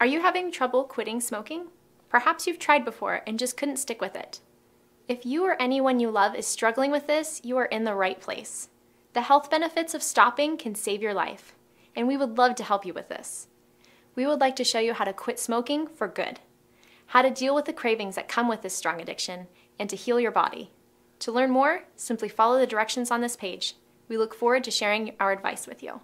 Are you having trouble quitting smoking? Perhaps you've tried before and just couldn't stick with it. If you or anyone you love is struggling with this, you are in the right place. The health benefits of stopping can save your life, and we would love to help you with this. We would like to show you how to quit smoking for good, how to deal with the cravings that come with this strong addiction, and to heal your body. To learn more, simply follow the directions on this page. We look forward to sharing our advice with you.